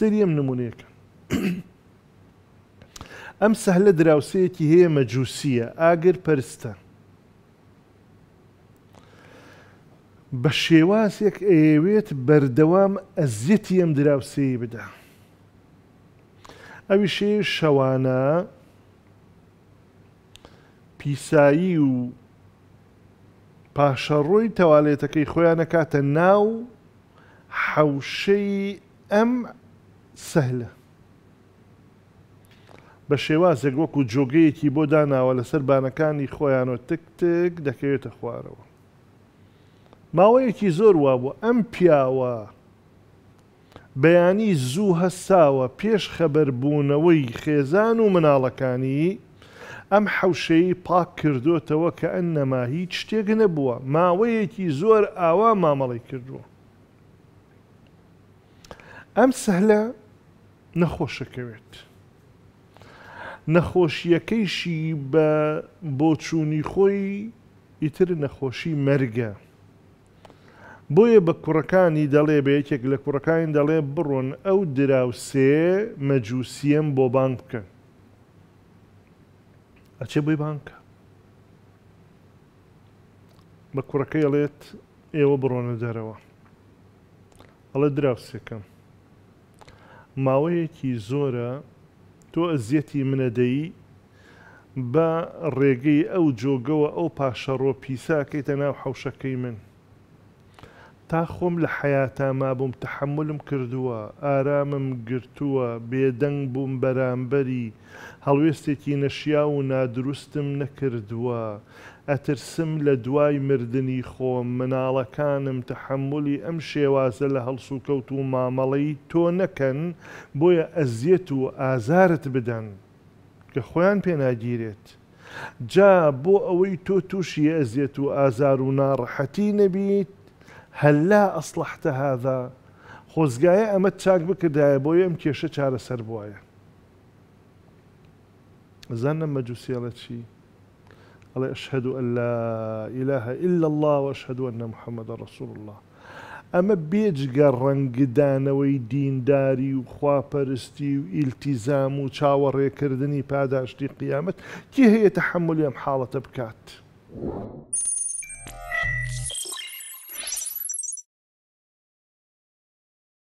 سەری ئەم نمونونەیەەکە ئەم سەهلە دراوسەیەکی هەیە مەجووسیە ئاگر پەرستە بە شێواسێک ئەیەوێت بەردەوام ئەزیەتی ئەم دراوسەیە بدا ئەویشێ شەوانە پیسایی و پاشەڕۆی تەوالێتەکەی خۆیانە کاتە ناو حەوشەی ئەم سەهلە بە شێوازێک وەکو جۆگەیەکی بۆ داناوە لەسەر بانەکانی خۆیانەوە تکتێک دەکەوێتە خوارەوە ماوەیەکی زۆر وابوو ئەم پیاوە بەیانی زوو هەساوە پێش خەبەربوونەوەی خێزان و مناڵەکانی ئەم حوشەی پاک کردوتەوە کە ئەن نەما هیچ شتێک نەبووە ماوەیەکی زۆر ئاوا مامەڵی کردووە ئەم سەهلە نەخۆشەکەوێت. نەخۆشیەکەیشی بە بۆچوونی خۆی ئیتر نەخۆشی مەرگە. بۆیە بە کوڕەکانی دەڵێ بە یەکێک لە کوڕەکانی دەڵێ بڕۆن ئەو دراوسێ مەجووسیم بۆ بانگ بکەن. ئەچێ بۆی بانکە. بە کوڕەکەی ئەڵێت ئێوە بڕۆنە دەرەوە. ئەڵە دراوسێکم. ماوەیەکی زۆرە تۆ ئەزیەتی منەدەی بە ڕێگەی ئەو جۆگەوە ئەو پاشەڕۆ پیساکەیتە ناو حوشەکەی من تا خۆم لە حیاتە مابووم تحملم کردووە ئارامم گرتووە بێدەنگ بووم بەرامبەری هەڵوێستێکی نەشیا و نادروستم نەکردووە ئەترسم لە دوای مردنی خۆم مناڵەکانم تحملی ئەم شێوازە لە هەڵسوکەوت و مامەڵی تۆ نەکەن بۆیە ئەزیەت و ئازارت بدەن کە خۆیان پێناگیرێت. جا بۆ ئەوەی تۆ تووشی ئەزیەت و ئازار و ناڕەحەتی نەبیت هەللا ئەسلحتە هادا خۆزگایە ئەمە چاک بکردایە بۆ ئەم سر بوايا زنا مجوسي على چی؟ الله أشهد أن لا إله إلا الله وأشهد أن محمد رسول الله أما بيجغا ويدين داري و خواپەرستی و ئیلتیزام و چاوەڕێکردنی پاداشتی قیامەت کی هەیە تحمل ئەم حالة بکات.